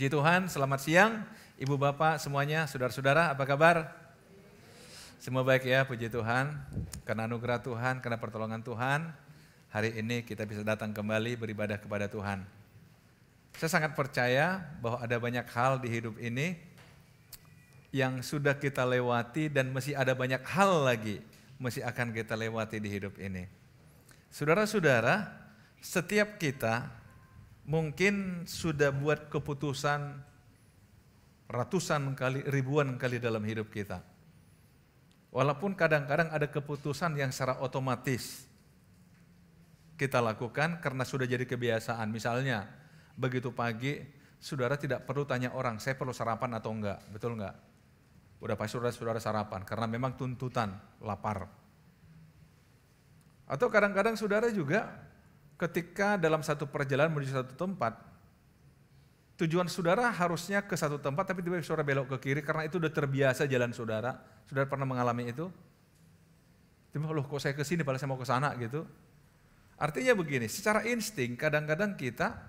Puji Tuhan, selamat siang. Ibu bapak semuanya, saudara-saudara apa kabar? Semua baik ya, puji Tuhan. Karena anugerah Tuhan, karena pertolongan Tuhan, hari ini kita bisa datang kembali beribadah kepada Tuhan. Saya sangat percaya bahwa ada banyak hal di hidup ini yang sudah kita lewati dan masih ada banyak hal lagi masih akan kita lewati di hidup ini. Saudara-saudara, setiap kita mungkin sudah buat keputusan ratusan kali, ribuan kali dalam hidup kita. Walaupun kadang-kadang ada keputusan yang secara otomatis kita lakukan karena sudah jadi kebiasaan. Misalnya, begitu pagi, saudara tidak perlu tanya orang, saya perlu sarapan atau enggak, betul enggak? Udah pasti saudara-saudara sarapan, karena memang tuntutan, lapar. Atau kadang-kadang saudara juga ketika dalam satu perjalanan menuju satu tempat, tujuan saudara harusnya ke satu tempat, tapi tiba-tiba saudara belok ke kiri karena itu udah terbiasa jalan saudara. Saudara pernah mengalami itu? Tiba-tiba, loh kok saya ke sini, padahal saya mau ke sana gitu. Artinya begini, secara insting kadang-kadang kita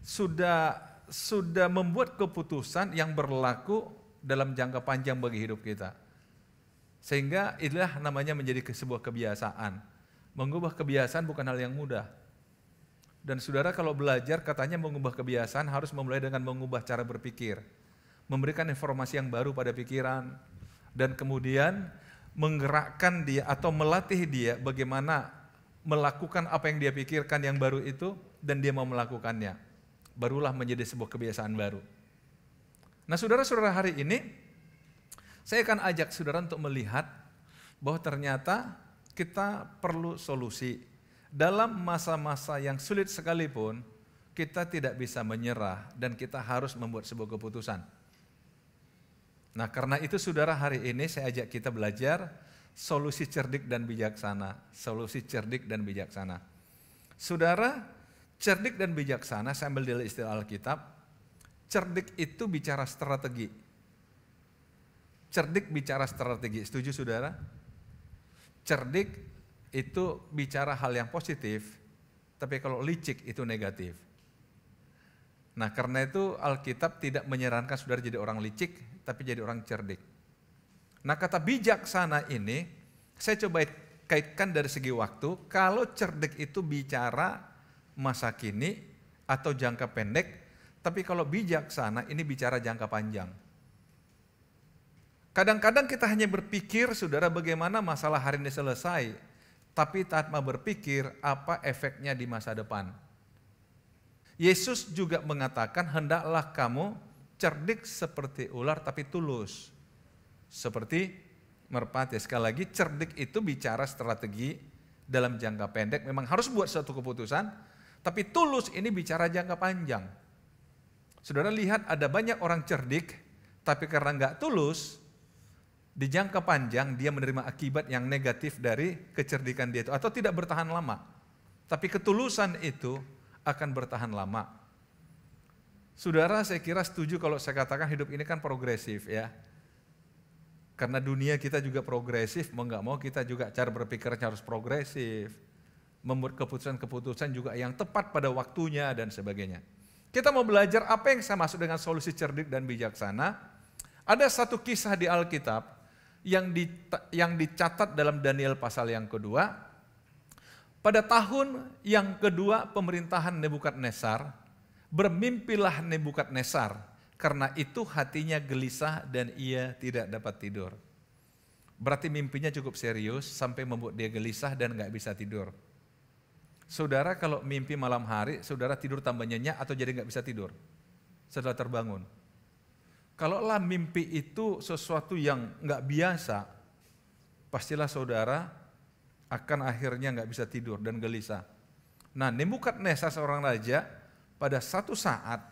sudah sudah membuat keputusan yang berlaku dalam jangka panjang bagi hidup kita. Sehingga itulah namanya menjadi sebuah kebiasaan. Mengubah kebiasaan bukan hal yang mudah dan saudara kalau belajar katanya mengubah kebiasaan harus memulai dengan mengubah cara berpikir. Memberikan informasi yang baru pada pikiran. Dan kemudian menggerakkan dia atau melatih dia bagaimana melakukan apa yang dia pikirkan yang baru itu dan dia mau melakukannya. Barulah menjadi sebuah kebiasaan baru. Nah saudara-saudara hari ini saya akan ajak saudara untuk melihat bahwa ternyata kita perlu solusi dalam masa-masa yang sulit sekalipun, kita tidak bisa menyerah dan kita harus membuat sebuah keputusan. Nah, karena itu saudara hari ini saya ajak kita belajar solusi cerdik dan bijaksana, solusi cerdik dan bijaksana. Saudara, cerdik dan bijaksana saya ambil dari istilah Alkitab. Cerdik itu bicara strategi. Cerdik bicara strategi, setuju saudara? Cerdik itu bicara hal yang positif, tapi kalau licik itu negatif. Nah karena itu Alkitab tidak menyarankan saudara jadi orang licik, tapi jadi orang cerdik. Nah kata bijaksana ini, saya coba kaitkan dari segi waktu, kalau cerdik itu bicara masa kini atau jangka pendek, tapi kalau bijaksana ini bicara jangka panjang. Kadang-kadang kita hanya berpikir, saudara, bagaimana masalah hari ini selesai, tapi tanpa berpikir apa efeknya di masa depan. Yesus juga mengatakan, "Hendaklah kamu cerdik seperti ular, tapi tulus seperti merpati." Sekali lagi, cerdik itu bicara strategi dalam jangka pendek, memang harus buat suatu keputusan, tapi tulus ini bicara jangka panjang. Saudara lihat, ada banyak orang cerdik, tapi karena nggak tulus, di jangka panjang dia menerima akibat yang negatif dari kecerdikan dia itu atau tidak bertahan lama. Tapi ketulusan itu akan bertahan lama. Saudara, saya kira setuju kalau saya katakan hidup ini kan progresif ya. Karena dunia kita juga progresif, mau nggak mau kita juga cara berpikirnya harus progresif. Membuat keputusan-keputusan juga yang tepat pada waktunya dan sebagainya. Kita mau belajar apa yang saya maksud dengan solusi cerdik dan bijaksana. Ada satu kisah di Alkitab yang, di, yang dicatat dalam Daniel pasal yang kedua. Pada tahun yang kedua pemerintahan Nebukadnezar, bermimpilah Nebukadnezar, karena itu hatinya gelisah dan ia tidak dapat tidur. Berarti mimpinya cukup serius sampai membuat dia gelisah dan nggak bisa tidur. Saudara kalau mimpi malam hari, saudara tidur tambah nyenyak atau jadi nggak bisa tidur setelah terbangun? Kalaulah mimpi itu sesuatu yang nggak biasa, pastilah saudara akan akhirnya nggak bisa tidur dan gelisah. Nah, nesa seorang raja pada satu saat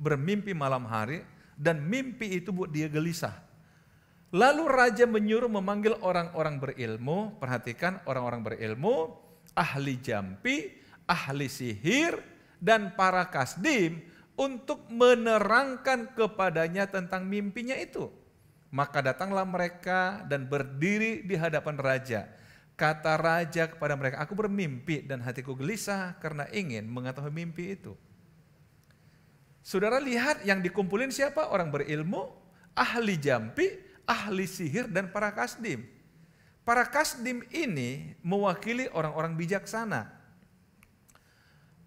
bermimpi malam hari dan mimpi itu buat dia gelisah. Lalu raja menyuruh memanggil orang-orang berilmu, perhatikan orang-orang berilmu, ahli jampi, ahli sihir, dan para kasdim untuk menerangkan kepadanya tentang mimpinya itu. Maka datanglah mereka dan berdiri di hadapan raja. Kata raja kepada mereka, aku bermimpi dan hatiku gelisah karena ingin mengetahui mimpi itu. Saudara lihat yang dikumpulin siapa? Orang berilmu, ahli jampi, ahli sihir, dan para kasdim. Para kasdim ini mewakili orang-orang bijaksana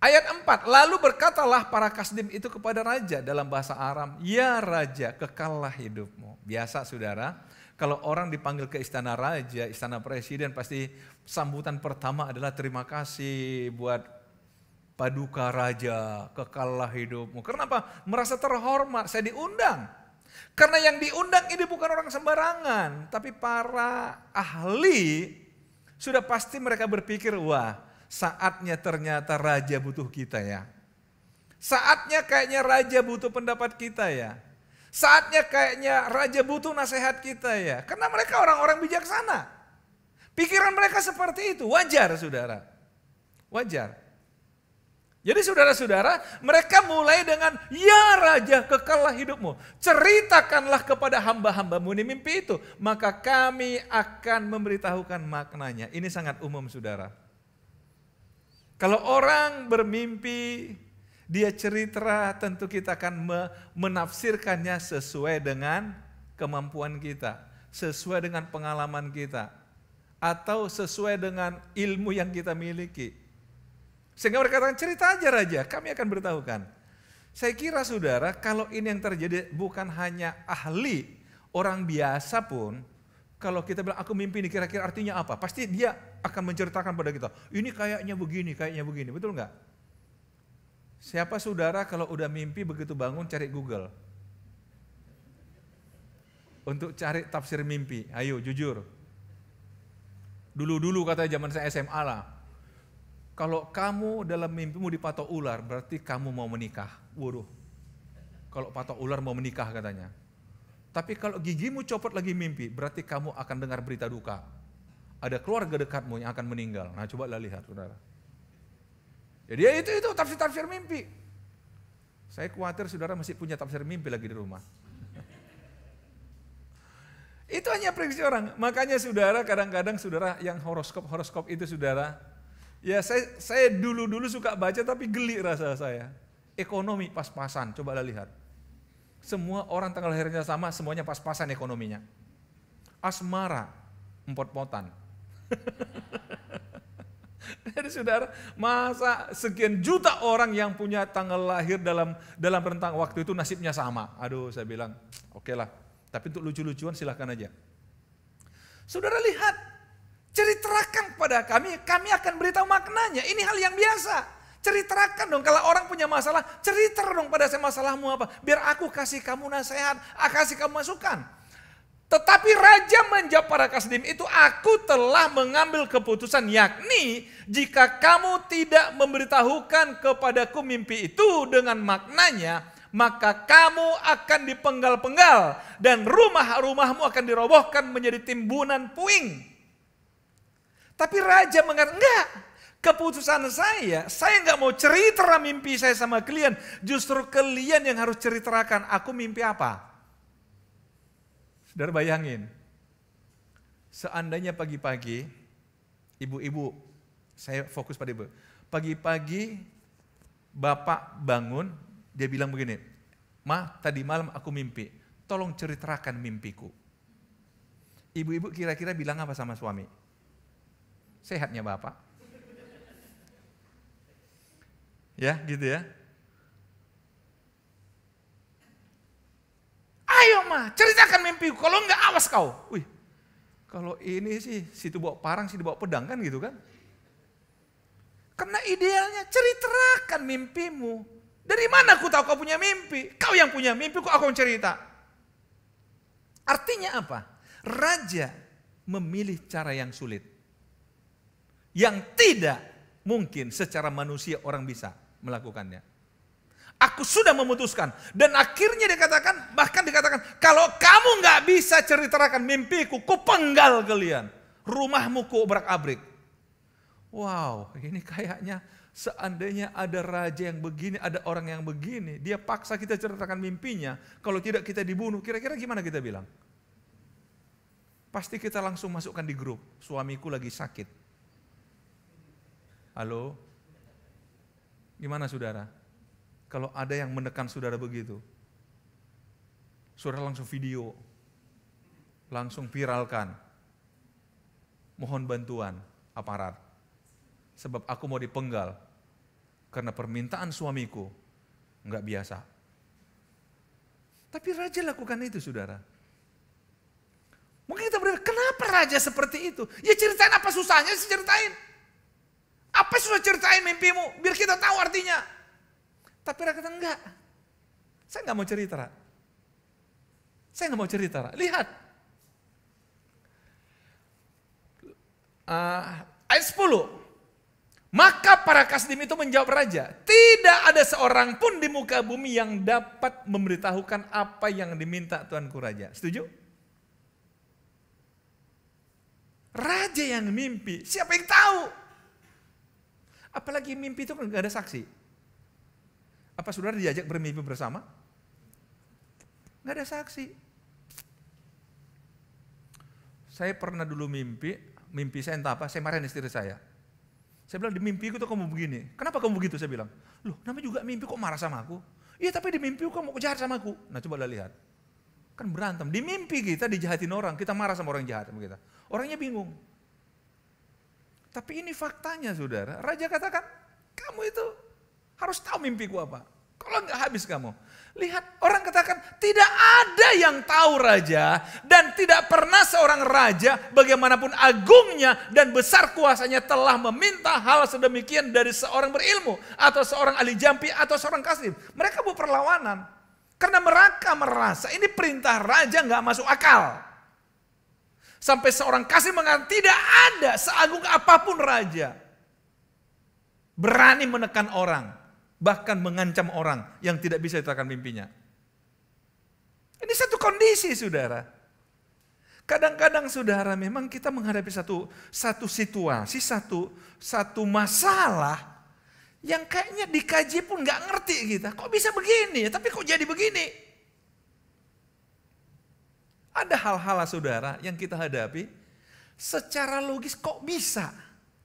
Ayat 4, lalu berkatalah para kasdim itu kepada raja dalam bahasa Aram, ya raja kekallah hidupmu. Biasa saudara, kalau orang dipanggil ke istana raja, istana presiden pasti sambutan pertama adalah terima kasih buat paduka raja, kekallah hidupmu. Kenapa? Merasa terhormat, saya diundang. Karena yang diundang ini bukan orang sembarangan, tapi para ahli sudah pasti mereka berpikir, wah Saatnya ternyata raja butuh kita ya. Saatnya kayaknya raja butuh pendapat kita ya. Saatnya kayaknya raja butuh nasihat kita ya. Karena mereka orang-orang bijaksana. Pikiran mereka seperti itu. Wajar saudara. Wajar. Jadi saudara-saudara, mereka mulai dengan, ya Raja kekalah hidupmu. Ceritakanlah kepada hamba-hambamu ini mimpi itu. Maka kami akan memberitahukan maknanya. Ini sangat umum saudara. Kalau orang bermimpi, dia cerita tentu kita akan menafsirkannya sesuai dengan kemampuan kita, sesuai dengan pengalaman kita, atau sesuai dengan ilmu yang kita miliki. Sehingga mereka katakan cerita aja raja, kami akan beritahukan. Saya kira saudara kalau ini yang terjadi bukan hanya ahli, orang biasa pun kalau kita bilang aku mimpi ini kira-kira artinya apa? Pasti dia akan menceritakan pada kita, ini kayaknya begini, kayaknya begini, betul nggak? Siapa saudara kalau udah mimpi begitu bangun cari Google? Untuk cari tafsir mimpi, ayo jujur. Dulu-dulu kata zaman saya SMA lah, kalau kamu dalam mimpimu dipatok ular, berarti kamu mau menikah. Waduh, kalau patok ular mau menikah katanya. Tapi kalau gigimu copot lagi mimpi, berarti kamu akan dengar berita duka ada keluarga dekatmu yang akan meninggal. Nah, coba lihat, saudara. Jadi ya itu itu tafsir-tafsir mimpi. Saya khawatir saudara masih punya tafsir mimpi lagi di rumah. itu hanya prediksi orang. Makanya saudara kadang-kadang saudara yang horoskop-horoskop itu saudara. Ya saya saya dulu-dulu suka baca tapi geli rasa saya. Ekonomi pas-pasan, coba lihat. Semua orang tanggal lahirnya sama, semuanya pas-pasan ekonominya. Asmara, empot-potan Jadi saudara, masa sekian juta orang yang punya tanggal lahir dalam dalam rentang waktu itu nasibnya sama. Aduh, saya bilang, oke lah. Tapi untuk lucu-lucuan silahkan aja. Saudara lihat, ceritakan pada kami, kami akan beritahu maknanya. Ini hal yang biasa. Ceritakan dong, kalau orang punya masalah, cerita dong pada saya masalahmu apa. Biar aku kasih kamu nasihat, aku kasih kamu masukan. Tetapi raja menjawab para kasdim itu, aku telah mengambil keputusan yakni jika kamu tidak memberitahukan kepadaku mimpi itu dengan maknanya, maka kamu akan dipenggal-penggal dan rumah-rumahmu akan dirobohkan menjadi timbunan puing. Tapi raja mengatakan, enggak, keputusan saya, saya enggak mau cerita mimpi saya sama kalian, justru kalian yang harus ceritakan aku mimpi apa. Saudara bayangin, seandainya pagi-pagi, ibu-ibu, saya fokus pada ibu, pagi-pagi bapak bangun, dia bilang begini, Ma, tadi malam aku mimpi, tolong ceritakan mimpiku. Ibu-ibu kira-kira bilang apa sama suami? Sehatnya bapak. Ya, gitu ya. Ayo mah, ceritakan mimpiku. Kalau enggak awas kau. Wih, kalau ini sih, situ bawa parang, sih bawa pedang kan gitu kan. Karena idealnya ceritakan mimpimu. Dari mana aku tahu kau punya mimpi? Kau yang punya mimpi, kok aku cerita? Artinya apa? Raja memilih cara yang sulit. Yang tidak mungkin secara manusia orang bisa melakukannya. Aku sudah memutuskan. Dan akhirnya dikatakan, bahkan dikatakan, kalau kamu nggak bisa ceritakan mimpiku, ku penggal kalian. Rumahmu ku obrak abrik. Wow, ini kayaknya seandainya ada raja yang begini, ada orang yang begini, dia paksa kita ceritakan mimpinya, kalau tidak kita dibunuh, kira-kira gimana kita bilang? Pasti kita langsung masukkan di grup, suamiku lagi sakit. Halo? Gimana saudara? kalau ada yang menekan saudara begitu. Saudara langsung video, langsung viralkan. Mohon bantuan aparat. Sebab aku mau dipenggal karena permintaan suamiku nggak biasa. Tapi raja lakukan itu saudara. Mungkin kita berpikir, kenapa raja seperti itu? Ya ceritain apa susahnya sih ceritain. Apa susah ceritain mimpimu? Biar kita tahu artinya. Tapi Ra kata enggak. Saya enggak mau cerita, Rak. Saya enggak mau cerita, Rak. Lihat. Uh, ayat 10. Maka para kasdim itu menjawab raja, tidak ada seorang pun di muka bumi yang dapat memberitahukan apa yang diminta Tuanku Raja. Setuju? Raja yang mimpi, siapa yang tahu? Apalagi mimpi itu kan gak ada saksi. Apa saudara diajak bermimpi bersama? Nggak ada saksi. Saya pernah dulu mimpi, mimpi saya entah apa, saya marahin istri saya. Saya bilang, di mimpiku tuh kamu begini. Kenapa kamu begitu? Saya bilang, loh namanya juga mimpi kok marah sama aku? Iya tapi di mimpi kamu mau jahat sama aku? Nah coba lihat. Kan berantem. Di mimpi kita dijahatin orang, kita marah sama orang jahat sama kita. Orangnya bingung. Tapi ini faktanya saudara. Raja katakan, kamu itu harus tahu mimpiku apa. Kalau nggak habis kamu. Lihat orang katakan tidak ada yang tahu raja dan tidak pernah seorang raja bagaimanapun agungnya dan besar kuasanya telah meminta hal sedemikian dari seorang berilmu atau seorang ahli jampi atau seorang kasim Mereka perlawanan karena mereka merasa ini perintah raja nggak masuk akal. Sampai seorang kasim mengatakan tidak ada seagung apapun raja berani menekan orang bahkan mengancam orang yang tidak bisa diterapkan mimpinya. Ini satu kondisi saudara. Kadang-kadang saudara memang kita menghadapi satu satu situasi, satu satu masalah yang kayaknya dikaji pun nggak ngerti kita. Kok bisa begini? Tapi kok jadi begini? Ada hal-hal saudara yang kita hadapi secara logis kok bisa,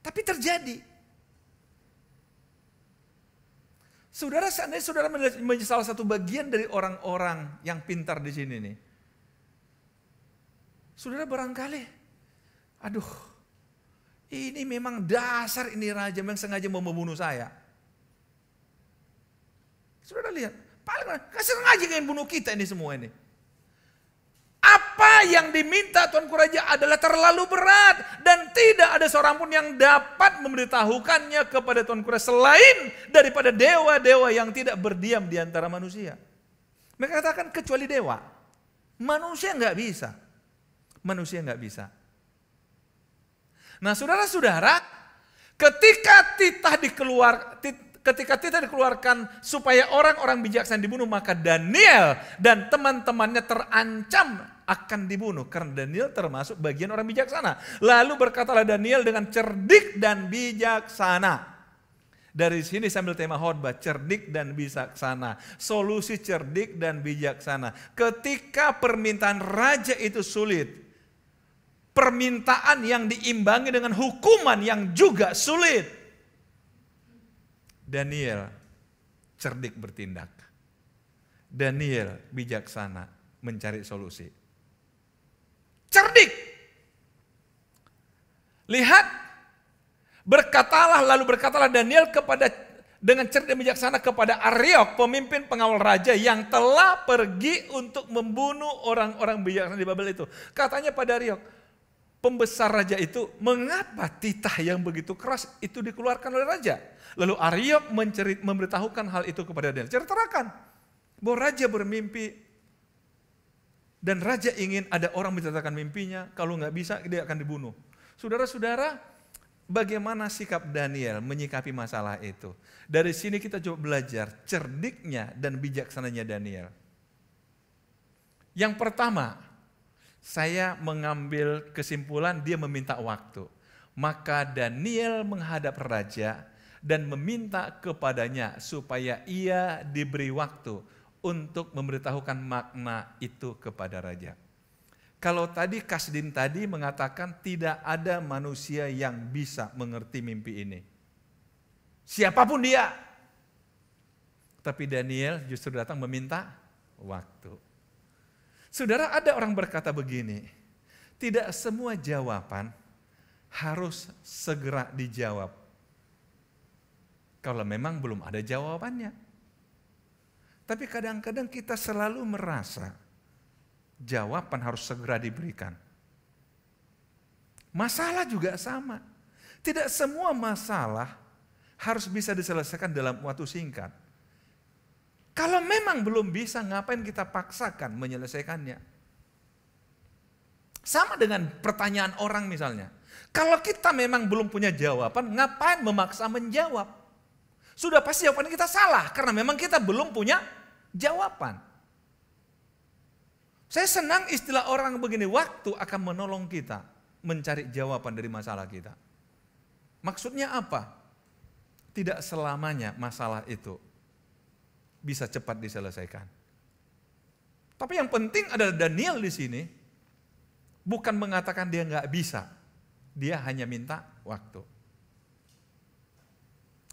tapi terjadi. Saudara, seandainya saudara menjadi salah satu bagian dari orang-orang yang pintar di sini nih. Saudara barangkali, aduh, ini memang dasar ini raja yang sengaja mau membunuh saya. Saudara lihat, paling kasih sengaja ingin bunuh kita ini semua ini yang diminta Tuhan Kuraja adalah terlalu berat dan tidak ada seorang pun yang dapat memberitahukannya kepada Tuhan Kuraja selain daripada dewa-dewa yang tidak berdiam di antara manusia. Mereka katakan kecuali dewa. Manusia nggak bisa. Manusia nggak bisa. Nah saudara-saudara, ketika titah dikeluar, tit, ketika tidak dikeluarkan supaya orang-orang bijaksana dibunuh maka Daniel dan teman-temannya terancam akan dibunuh karena Daniel termasuk bagian orang bijaksana. Lalu berkatalah Daniel dengan cerdik dan bijaksana. Dari sini sambil tema khotbah cerdik dan bijaksana, solusi cerdik dan bijaksana. Ketika permintaan raja itu sulit, permintaan yang diimbangi dengan hukuman yang juga sulit Daniel cerdik bertindak. Daniel bijaksana mencari solusi. Cerdik. Lihat berkatalah lalu berkatalah Daniel kepada dengan cerdik bijaksana kepada Ariok, pemimpin pengawal raja yang telah pergi untuk membunuh orang-orang bijaksana di Babel itu. Katanya pada Ariok, pembesar raja itu, mengapa titah yang begitu keras itu dikeluarkan oleh raja? Lalu Ariok mencerit, memberitahukan hal itu kepada Daniel. Ceritakan bahwa raja bermimpi dan raja ingin ada orang menceritakan mimpinya, kalau nggak bisa dia akan dibunuh. Saudara-saudara, bagaimana sikap Daniel menyikapi masalah itu? Dari sini kita coba belajar cerdiknya dan bijaksananya Daniel. Yang pertama, saya mengambil kesimpulan dia meminta waktu. Maka Daniel menghadap raja dan meminta kepadanya supaya ia diberi waktu untuk memberitahukan makna itu kepada raja. Kalau tadi Kasdin tadi mengatakan tidak ada manusia yang bisa mengerti mimpi ini. Siapapun dia. Tapi Daniel justru datang meminta waktu. Saudara, ada orang berkata begini, tidak semua jawaban harus segera dijawab. Kalau memang belum ada jawabannya. Tapi kadang-kadang kita selalu merasa jawaban harus segera diberikan. Masalah juga sama. Tidak semua masalah harus bisa diselesaikan dalam waktu singkat. Kalau memang belum bisa, ngapain kita paksakan menyelesaikannya? Sama dengan pertanyaan orang misalnya. Kalau kita memang belum punya jawaban, ngapain memaksa menjawab? Sudah pasti jawaban kita salah karena memang kita belum punya jawaban. Saya senang istilah orang begini, waktu akan menolong kita mencari jawaban dari masalah kita. Maksudnya apa? Tidak selamanya masalah itu bisa cepat diselesaikan. Tapi yang penting adalah Daniel di sini bukan mengatakan dia nggak bisa, dia hanya minta waktu.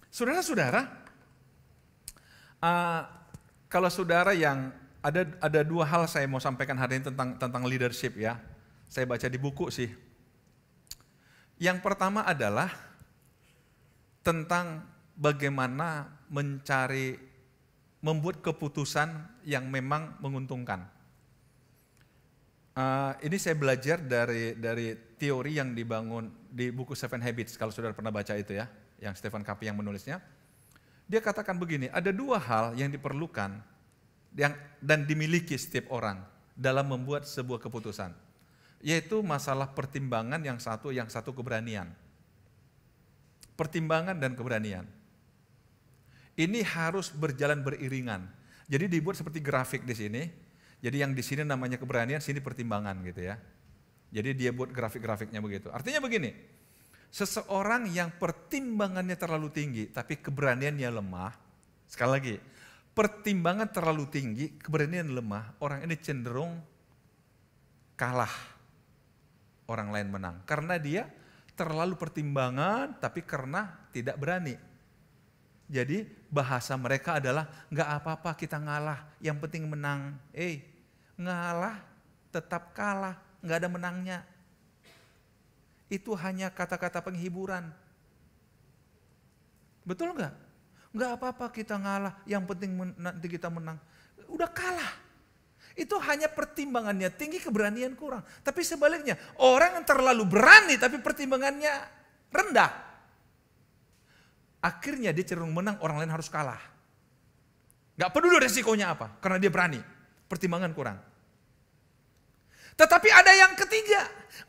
Saudara-saudara, uh, kalau saudara yang ada ada dua hal saya mau sampaikan hari ini tentang tentang leadership ya. Saya baca di buku sih. Yang pertama adalah tentang bagaimana mencari membuat keputusan yang memang menguntungkan. Uh, ini saya belajar dari dari teori yang dibangun di buku Seven Habits kalau saudara pernah baca itu ya, yang Stephen Covey yang menulisnya. Dia katakan begini, ada dua hal yang diperlukan yang dan dimiliki setiap orang dalam membuat sebuah keputusan, yaitu masalah pertimbangan yang satu, yang satu keberanian. Pertimbangan dan keberanian ini harus berjalan beriringan. Jadi dibuat seperti grafik di sini. Jadi yang di sini namanya keberanian, sini pertimbangan gitu ya. Jadi dia buat grafik-grafiknya begitu. Artinya begini, seseorang yang pertimbangannya terlalu tinggi tapi keberaniannya lemah, sekali lagi, pertimbangan terlalu tinggi, keberanian lemah, orang ini cenderung kalah. Orang lain menang karena dia terlalu pertimbangan tapi karena tidak berani. Jadi bahasa mereka adalah nggak apa-apa kita ngalah, yang penting menang. Eh, ngalah tetap kalah, nggak ada menangnya. Itu hanya kata-kata penghiburan. Betul nggak? Nggak apa-apa kita ngalah, yang penting men nanti kita menang. Udah kalah. Itu hanya pertimbangannya tinggi, keberanian kurang. Tapi sebaliknya, orang yang terlalu berani tapi pertimbangannya rendah, akhirnya dia cenderung menang, orang lain harus kalah. Gak peduli resikonya apa, karena dia berani. Pertimbangan kurang. Tetapi ada yang ketiga,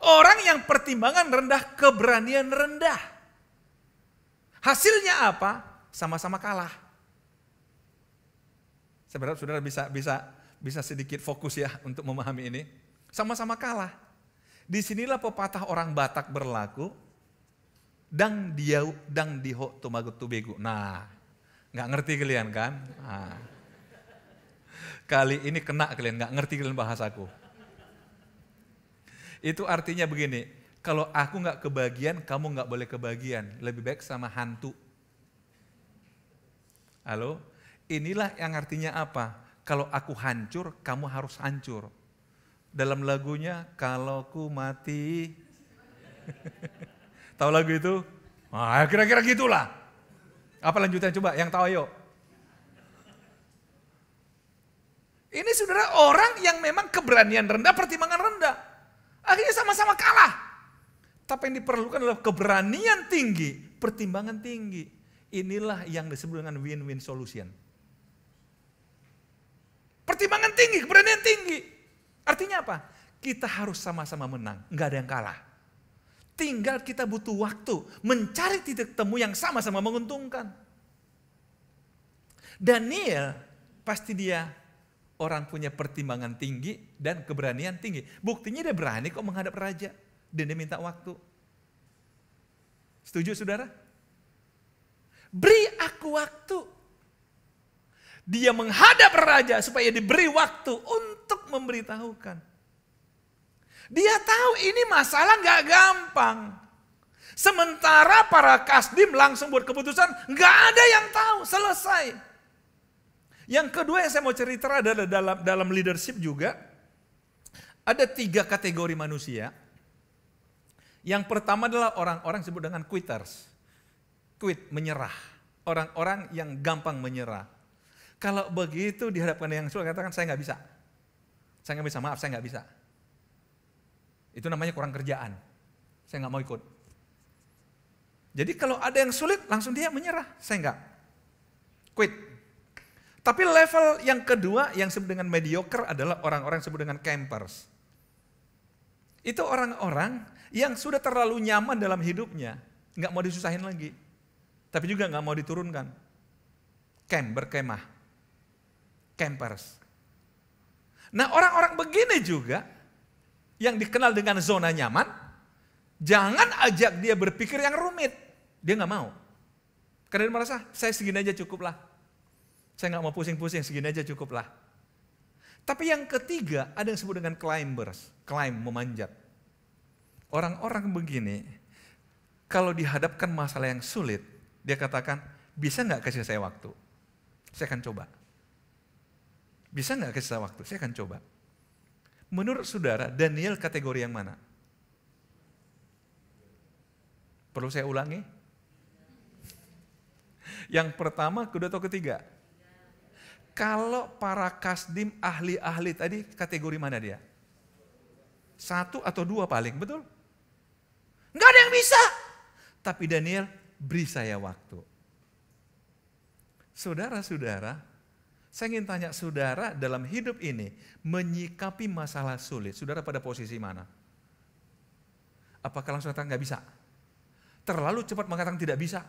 orang yang pertimbangan rendah, keberanian rendah. Hasilnya apa? Sama-sama kalah. Saya berharap saudara bisa bisa bisa sedikit fokus ya untuk memahami ini. Sama-sama kalah. Disinilah pepatah orang Batak berlaku, Dang diau, dang diho tu begu. Nah, nggak ngerti kalian kan? Nah. Kali ini kena kalian, nggak ngerti kalian bahasaku. Itu artinya begini, kalau aku nggak kebagian, kamu nggak boleh kebagian. Lebih baik sama hantu. Halo? Inilah yang artinya apa? Kalau aku hancur, kamu harus hancur. Dalam lagunya, kalau ku mati. Tahu lagu itu? Nah, kira-kira gitulah. Apa lanjutan coba? Yang tahu ayo. Ini saudara orang yang memang keberanian rendah, pertimbangan rendah. Akhirnya sama-sama kalah. Tapi yang diperlukan adalah keberanian tinggi, pertimbangan tinggi. Inilah yang disebut dengan win-win solution. Pertimbangan tinggi, keberanian tinggi. Artinya apa? Kita harus sama-sama menang, nggak ada yang kalah. Tinggal kita butuh waktu mencari titik temu yang sama-sama menguntungkan. Daniel pasti dia orang punya pertimbangan tinggi dan keberanian tinggi. Buktinya dia berani kok menghadap raja dan dia minta waktu. Setuju saudara? Beri aku waktu. Dia menghadap raja supaya diberi waktu untuk memberitahukan. Dia tahu ini masalah nggak gampang. Sementara para kasdim langsung buat keputusan, nggak ada yang tahu, selesai. Yang kedua yang saya mau cerita adalah dalam dalam leadership juga ada tiga kategori manusia. Yang pertama adalah orang-orang disebut dengan quitters. Quit, menyerah. Orang-orang yang gampang menyerah. Kalau begitu dihadapkan yang sulit, katakan saya nggak bisa. Saya nggak bisa, maaf saya nggak bisa itu namanya kurang kerjaan. Saya nggak mau ikut. Jadi kalau ada yang sulit, langsung dia menyerah. Saya nggak. Quit. Tapi level yang kedua yang disebut dengan mediocre adalah orang-orang yang disebut dengan campers. Itu orang-orang yang sudah terlalu nyaman dalam hidupnya. Nggak mau disusahin lagi. Tapi juga nggak mau diturunkan. Camp, berkemah. Campers. Nah orang-orang begini juga yang dikenal dengan zona nyaman, jangan ajak dia berpikir yang rumit. Dia nggak mau. Karena dia merasa, saya segini aja cukup lah. Saya nggak mau pusing-pusing, segini aja cukup lah. Tapi yang ketiga, ada yang disebut dengan climbers. Climb, memanjat. Orang-orang begini, kalau dihadapkan masalah yang sulit, dia katakan, bisa nggak kasih saya waktu? Saya akan coba. Bisa nggak kasih saya waktu? Saya akan coba. Menurut saudara, Daniel kategori yang mana? Perlu saya ulangi? Yang pertama, kedua atau ketiga? Kalau para kasdim ahli-ahli tadi kategori mana dia? Satu atau dua paling, betul? Enggak ada yang bisa. Tapi Daniel, beri saya waktu. Saudara-saudara, saya ingin tanya saudara dalam hidup ini menyikapi masalah sulit. Saudara pada posisi mana? Apakah langsung katakan nggak bisa? Terlalu cepat mengatakan tidak bisa?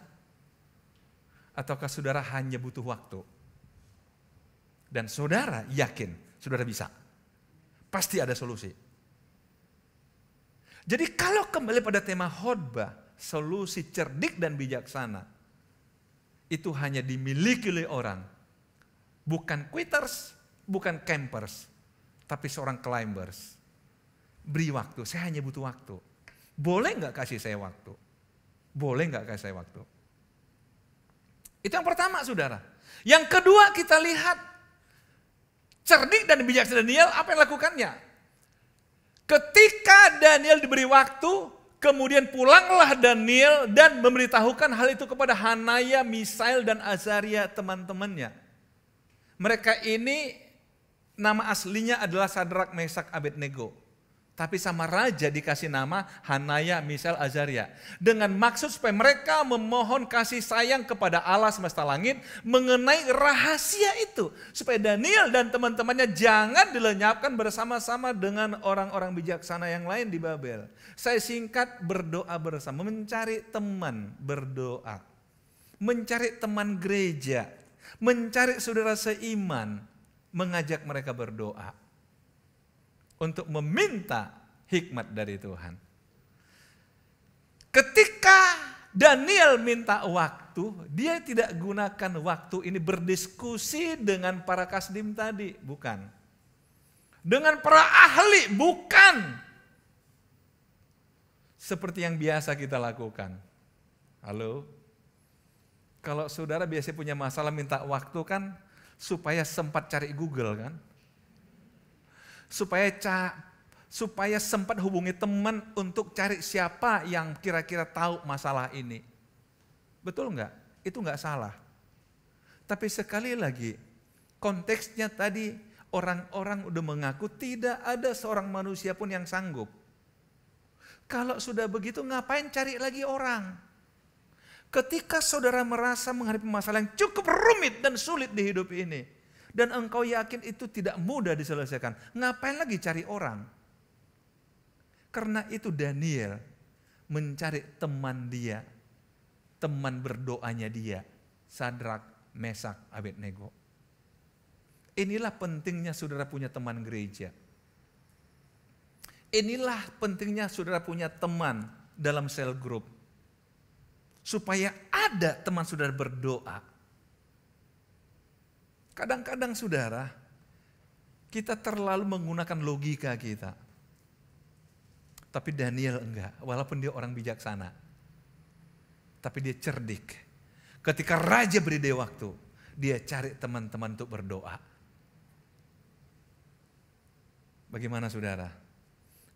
Ataukah saudara hanya butuh waktu? Dan saudara yakin saudara bisa. Pasti ada solusi. Jadi kalau kembali pada tema khotbah, solusi cerdik dan bijaksana, itu hanya dimiliki oleh orang Bukan quitters, bukan campers, tapi seorang climbers. Beri waktu, saya hanya butuh waktu. Boleh nggak kasih saya waktu? Boleh nggak kasih saya waktu? Itu yang pertama saudara. Yang kedua kita lihat cerdik dan bijaksana Daniel apa yang lakukannya? Ketika Daniel diberi waktu, kemudian pulanglah Daniel dan memberitahukan hal itu kepada Hanaya, Misael, dan Azaria teman-temannya. Mereka ini nama aslinya adalah Sadrak, Mesak, Abednego. Tapi sama raja dikasih nama Hanaya, Misal, Azaria. Dengan maksud supaya mereka memohon kasih sayang kepada Allah semesta langit mengenai rahasia itu. Supaya Daniel dan teman-temannya jangan dilenyapkan bersama-sama dengan orang-orang bijaksana yang lain di Babel. Saya singkat berdoa bersama, mencari teman berdoa. Mencari teman gereja, mencari saudara seiman, mengajak mereka berdoa untuk meminta hikmat dari Tuhan. Ketika Daniel minta waktu, dia tidak gunakan waktu ini berdiskusi dengan para kasdim tadi, bukan. Dengan para ahli, bukan. Seperti yang biasa kita lakukan. Halo, kalau saudara biasanya punya masalah minta waktu kan supaya sempat cari Google kan? Supaya ca supaya sempat hubungi teman untuk cari siapa yang kira-kira tahu masalah ini. Betul nggak? Itu nggak salah. Tapi sekali lagi, konteksnya tadi orang-orang udah mengaku tidak ada seorang manusia pun yang sanggup. Kalau sudah begitu ngapain cari lagi orang? Ketika saudara merasa menghadapi masalah yang cukup rumit dan sulit di hidup ini. Dan engkau yakin itu tidak mudah diselesaikan. Ngapain lagi cari orang? Karena itu Daniel mencari teman dia. Teman berdoanya dia. Sadrak, Mesak, Abednego. Inilah pentingnya saudara punya teman gereja. Inilah pentingnya saudara punya teman dalam sel grup supaya ada teman saudara berdoa. Kadang-kadang saudara, kita terlalu menggunakan logika kita. Tapi Daniel enggak, walaupun dia orang bijaksana. Tapi dia cerdik. Ketika raja beri dia waktu, dia cari teman-teman untuk berdoa. Bagaimana saudara?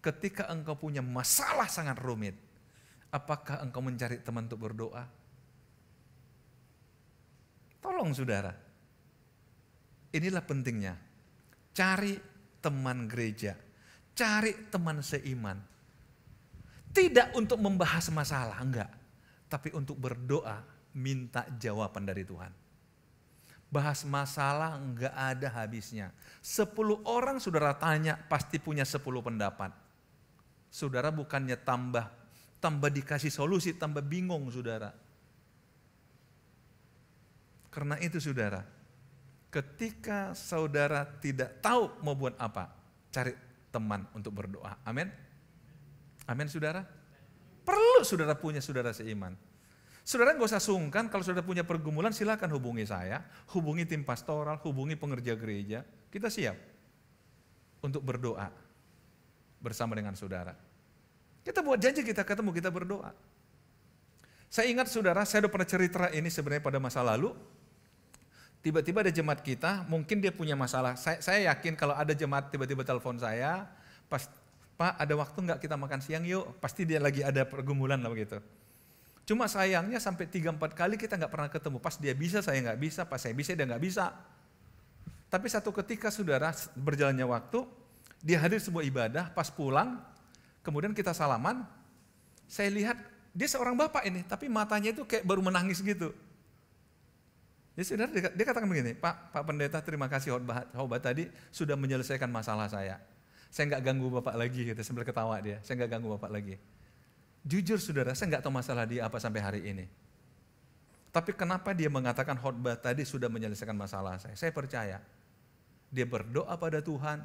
Ketika engkau punya masalah sangat rumit, Apakah engkau mencari teman untuk berdoa? Tolong saudara. Inilah pentingnya. Cari teman gereja. Cari teman seiman. Tidak untuk membahas masalah, enggak. Tapi untuk berdoa, minta jawaban dari Tuhan. Bahas masalah enggak ada habisnya. Sepuluh orang saudara tanya pasti punya sepuluh pendapat. Saudara bukannya tambah tambah dikasih solusi, tambah bingung saudara. Karena itu saudara, ketika saudara tidak tahu mau buat apa, cari teman untuk berdoa. Amin. Amin saudara. Perlu saudara punya saudara seiman. Saudara nggak usah sungkan kalau saudara punya pergumulan silakan hubungi saya, hubungi tim pastoral, hubungi pengerja gereja. Kita siap untuk berdoa bersama dengan saudara. Kita buat janji kita ketemu, kita berdoa. Saya ingat saudara, saya udah pernah cerita ini sebenarnya pada masa lalu. Tiba-tiba ada jemaat kita, mungkin dia punya masalah. Saya, saya yakin kalau ada jemaat tiba-tiba telepon saya, pas Pak ada waktu nggak kita makan siang yuk, pasti dia lagi ada pergumulan lah begitu. Cuma sayangnya sampai 3-4 kali kita nggak pernah ketemu. Pas dia bisa saya nggak bisa, pas saya bisa dia nggak bisa. Tapi satu ketika saudara berjalannya waktu, dia hadir sebuah ibadah, pas pulang Kemudian kita salaman, saya lihat dia seorang bapak ini, tapi matanya itu kayak baru menangis gitu. Jadi ya saudara dia, dia katakan begini, Pak Pak Pendeta terima kasih hotbah hotbah tadi sudah menyelesaikan masalah saya. Saya nggak ganggu bapak lagi, gitu sambil ketawa dia. Saya nggak ganggu bapak lagi. Jujur saudara, saya nggak tahu masalah dia apa sampai hari ini. Tapi kenapa dia mengatakan hotbah tadi sudah menyelesaikan masalah saya? Saya percaya dia berdoa pada Tuhan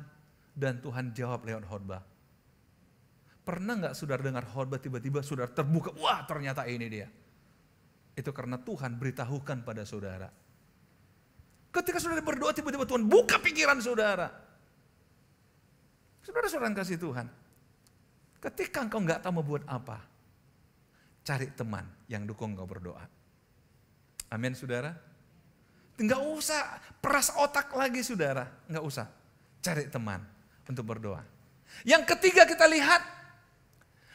dan Tuhan jawab lewat hotbah. Pernah nggak saudara dengar khotbah tiba-tiba saudara terbuka, wah ternyata ini dia. Itu karena Tuhan beritahukan pada saudara. Ketika saudara berdoa tiba-tiba Tuhan buka pikiran saudara. Saudara saudara kasih Tuhan. Ketika engkau nggak tahu mau buat apa, cari teman yang dukung engkau berdoa. Amin saudara. Nggak usah peras otak lagi saudara, enggak usah. Cari teman untuk berdoa. Yang ketiga kita lihat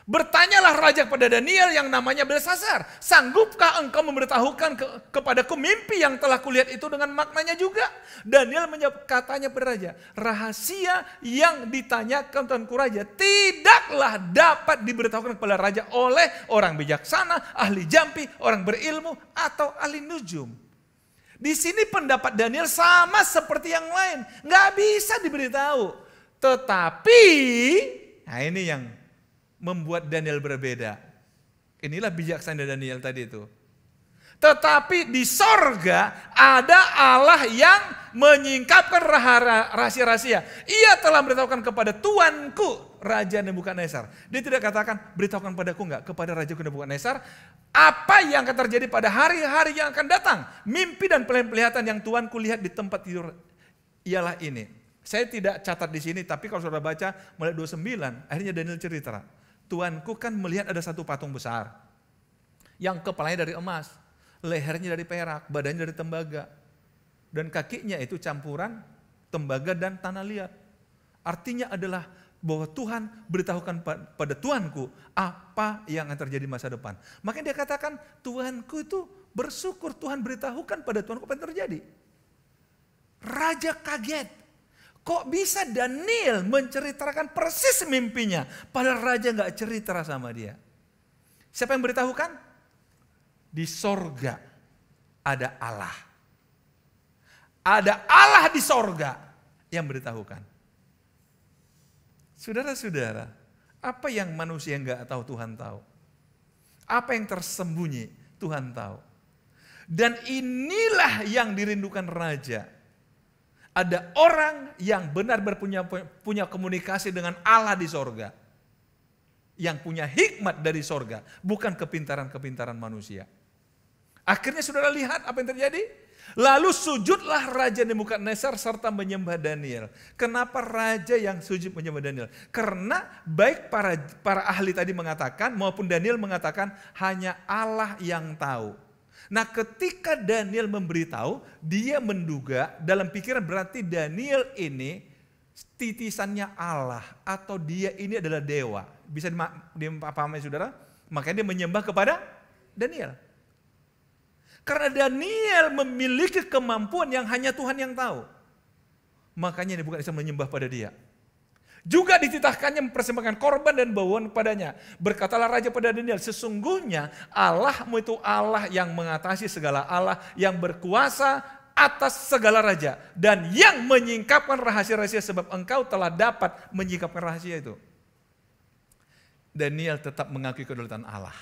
Bertanyalah raja kepada Daniel yang namanya Belsasar, sanggupkah engkau memberitahukan ke, kepadaku mimpi yang telah kulihat itu dengan maknanya juga? Daniel menjawab katanya kepada raja, rahasia yang ditanyakan tuanku raja tidaklah dapat diberitahukan kepada raja oleh orang bijaksana, ahli jampi, orang berilmu atau ahli nujum. Di sini pendapat Daniel sama seperti yang lain, nggak bisa diberitahu. Tetapi, nah ini yang membuat Daniel berbeda. Inilah bijaksana Daniel tadi itu. Tetapi di sorga ada Allah yang menyingkapkan rahasia-rahasia. Ia telah beritahukan kepada tuanku, Raja Nebukadnezar. Dia tidak katakan, beritahukan padaku enggak, kepada Raja Nebukadnezar. Apa yang akan terjadi pada hari-hari yang akan datang. Mimpi dan pelihatan yang tuanku lihat di tempat tidur ialah ini. Saya tidak catat di sini, tapi kalau saudara baca mulai 29, akhirnya Daniel cerita. Tuanku kan melihat ada satu patung besar yang kepalanya dari emas, lehernya dari perak, badannya dari tembaga, dan kakinya itu campuran tembaga dan tanah liat. Artinya adalah bahwa Tuhan beritahukan pada Tuanku apa yang akan terjadi masa depan. Makanya dia katakan Tuanku itu bersyukur Tuhan beritahukan pada Tuanku apa yang terjadi. Raja kaget. Kok bisa Daniel menceritakan persis mimpinya. Padahal raja nggak cerita sama dia. Siapa yang beritahukan? Di sorga ada Allah. Ada Allah di sorga yang beritahukan. Saudara-saudara, apa yang manusia nggak tahu Tuhan tahu. Apa yang tersembunyi Tuhan tahu. Dan inilah yang dirindukan raja ada orang yang benar berpunya punya komunikasi dengan Allah di sorga. Yang punya hikmat dari sorga. Bukan kepintaran-kepintaran manusia. Akhirnya saudara lihat apa yang terjadi? Lalu sujudlah Raja Nebukadnezar serta menyembah Daniel. Kenapa Raja yang sujud menyembah Daniel? Karena baik para para ahli tadi mengatakan maupun Daniel mengatakan hanya Allah yang tahu. Nah ketika Daniel memberitahu, dia menduga dalam pikiran berarti Daniel ini titisannya Allah atau dia ini adalah dewa. Bisa dipahami saudara? Makanya dia menyembah kepada Daniel. Karena Daniel memiliki kemampuan yang hanya Tuhan yang tahu. Makanya dia bukan bisa menyembah pada dia. Juga dititahkannya mempersembahkan korban dan bawaan kepadanya. Berkatalah Raja pada Daniel, sesungguhnya Allahmu itu Allah yang mengatasi segala Allah yang berkuasa atas segala raja dan yang menyingkapkan rahasia-rahasia sebab engkau telah dapat menyingkapkan rahasia itu. Daniel tetap mengakui kedaulatan Allah.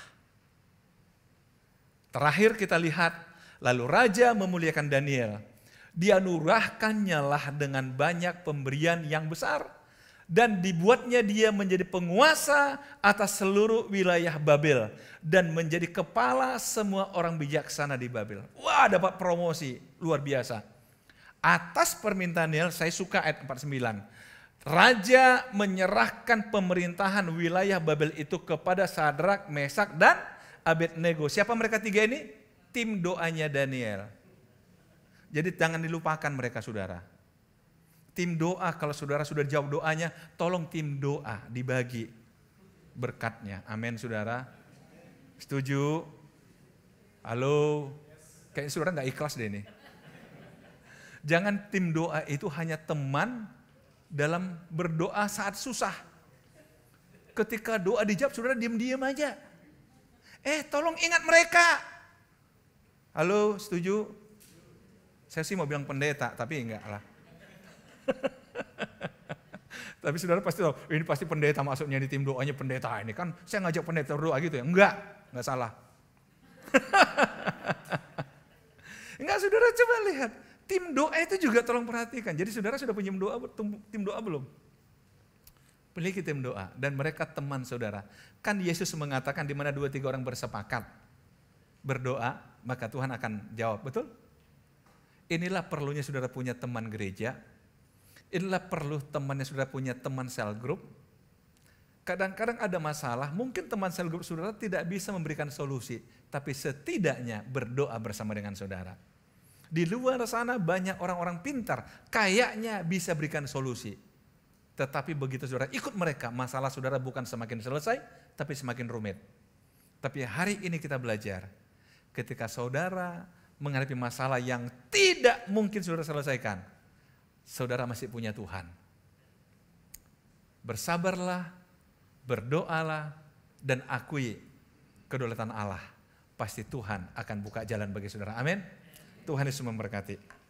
Terakhir kita lihat, lalu raja memuliakan Daniel. dia nurahkannya lah dengan banyak pemberian yang besar dan dibuatnya dia menjadi penguasa atas seluruh wilayah Babel dan menjadi kepala semua orang bijaksana di Babel. Wah, dapat promosi luar biasa. Atas permintaan Daniel, saya suka ayat 49. Raja menyerahkan pemerintahan wilayah Babel itu kepada Sadrak, Mesak, dan Abednego. Siapa mereka tiga ini? Tim doanya Daniel. Jadi jangan dilupakan mereka saudara. Tim doa, kalau saudara sudah jawab doanya, tolong tim doa dibagi berkatnya. Amin saudara. Setuju? Halo? Kayaknya saudara nggak ikhlas deh ini. Jangan tim doa itu hanya teman dalam berdoa saat susah. Ketika doa dijawab, saudara diam-diam aja. Eh, tolong ingat mereka. Halo, setuju? Saya sih mau bilang pendeta, tapi enggak lah. Tapi saudara pasti tahu, ini pasti pendeta masuknya di tim doanya pendeta ini kan. Saya ngajak pendeta berdoa gitu ya. Enggak, enggak salah. enggak saudara coba lihat. Tim doa itu juga tolong perhatikan. Jadi saudara sudah punya doa, tim doa belum? Memiliki tim doa dan mereka teman saudara. Kan Yesus mengatakan di mana dua tiga orang bersepakat berdoa, maka Tuhan akan jawab, betul? Inilah perlunya saudara punya teman gereja Inilah perlu teman yang sudah punya teman cell group. Kadang-kadang ada masalah, mungkin teman cell group saudara tidak bisa memberikan solusi, tapi setidaknya berdoa bersama dengan saudara. Di luar sana banyak orang-orang pintar, kayaknya bisa berikan solusi. Tetapi begitu saudara ikut mereka, masalah saudara bukan semakin selesai, tapi semakin rumit. Tapi hari ini kita belajar, ketika saudara menghadapi masalah yang tidak mungkin saudara selesaikan, saudara masih punya Tuhan. Bersabarlah, berdoalah, dan akui kedaulatan Allah. Pasti Tuhan akan buka jalan bagi saudara. Amin. Tuhan Yesus memberkati.